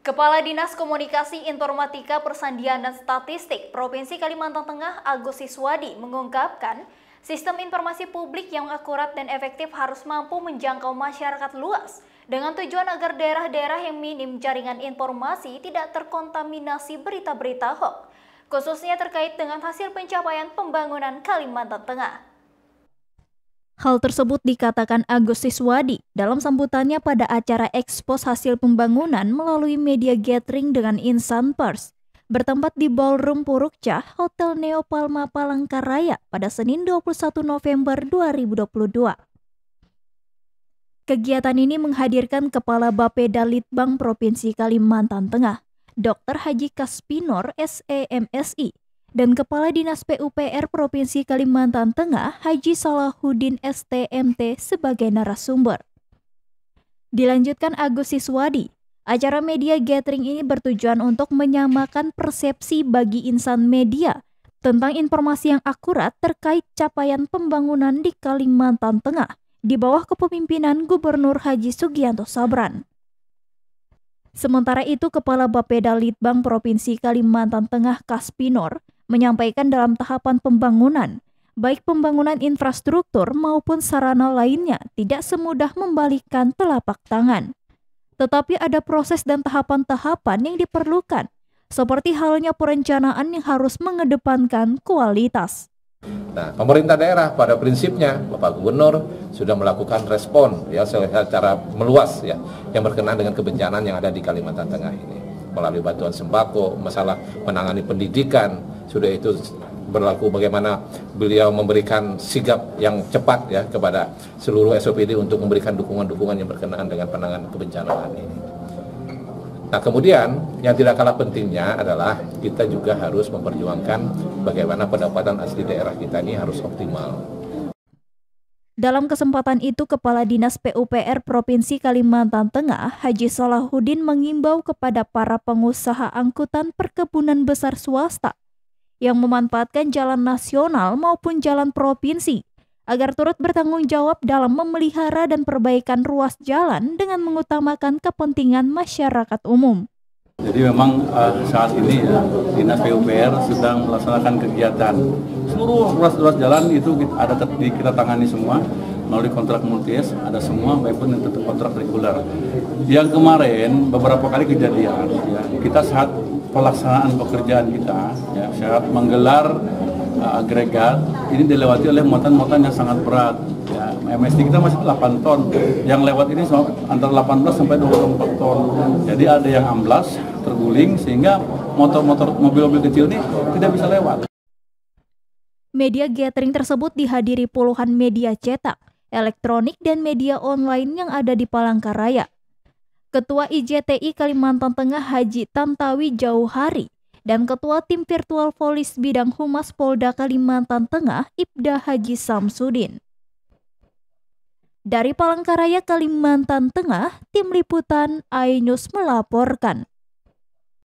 Kepala Dinas Komunikasi Informatika Persandian dan Statistik Provinsi Kalimantan Tengah Agus Siswadi mengungkapkan, sistem informasi publik yang akurat dan efektif harus mampu menjangkau masyarakat luas dengan tujuan agar daerah-daerah yang minim jaringan informasi tidak terkontaminasi berita-berita hoax, khususnya terkait dengan hasil pencapaian pembangunan Kalimantan Tengah. Hal tersebut dikatakan Agus Siswadi dalam sambutannya pada acara ekspos hasil pembangunan melalui media gathering dengan Insan Pers bertempat di Ballroom Purukcah, Hotel Neopalma Palangkaraya pada Senin 21 November 2022. Kegiatan ini menghadirkan Kepala Bapeda Litbang Provinsi Kalimantan Tengah, Dr. Haji Kaspinor, SEMSI, dan Kepala Dinas PUPR Provinsi Kalimantan Tengah Haji Salahuddin STMT sebagai narasumber. Dilanjutkan Agus Siswadi, acara media gathering ini bertujuan untuk menyamakan persepsi bagi insan media tentang informasi yang akurat terkait capaian pembangunan di Kalimantan Tengah di bawah kepemimpinan Gubernur Haji Sugianto Sabran. Sementara itu, Kepala Bapeda Litbang Provinsi Kalimantan Tengah Kaspinor menyampaikan dalam tahapan pembangunan, baik pembangunan infrastruktur maupun sarana lainnya tidak semudah membalikkan telapak tangan. Tetapi ada proses dan tahapan-tahapan yang diperlukan, seperti halnya perencanaan yang harus mengedepankan kualitas. Nah, pemerintah daerah pada prinsipnya Bapak Gubernur sudah melakukan respon ya secara meluas ya yang berkenaan dengan kebencanaan yang ada di Kalimantan Tengah ini melalui bantuan sembako, masalah menangani pendidikan, sudah itu berlaku bagaimana beliau memberikan sigap yang cepat ya kepada seluruh SOPD untuk memberikan dukungan-dukungan yang berkenaan dengan penanganan kebencanaan ini. Nah kemudian yang tidak kalah pentingnya adalah kita juga harus memperjuangkan bagaimana pendapatan asli daerah kita ini harus optimal. Dalam kesempatan itu, Kepala Dinas PUPR Provinsi Kalimantan Tengah, Haji Salahuddin mengimbau kepada para pengusaha angkutan perkebunan besar swasta yang memanfaatkan jalan nasional maupun jalan provinsi agar turut bertanggung jawab dalam memelihara dan perbaikan ruas jalan dengan mengutamakan kepentingan masyarakat umum. Jadi memang uh, saat ini ya Dinas PUPR sedang melaksanakan kegiatan seluruh ruas-ruas jalan itu ada di kita tangani semua melalui kontrak multis ada semua maupun yang tetap kontrak reguler. Yang kemarin beberapa kali kejadian ya kita saat pelaksanaan pekerjaan kita, ya, saya menggelar uh, agregat ini dilewati oleh muatan-muatan yang sangat berat. Ya, MSD kita masih 8 ton, yang lewat ini antara 18 sampai 24 ton. Jadi ada yang amblas, terguling sehingga motor-motor mobil-mobil kecil ini tidak bisa lewat. Media gathering tersebut dihadiri puluhan media cetak, elektronik dan media online yang ada di Palangkaraya. Ketua IJTI Kalimantan Tengah Haji Tantawi Jauhari dan Ketua Tim Virtual Polis Bidang Humas Polda Kalimantan Tengah Ibda Haji Samsudin. Dari Palangkaraya, Kalimantan Tengah, Tim Liputan Ainus melaporkan.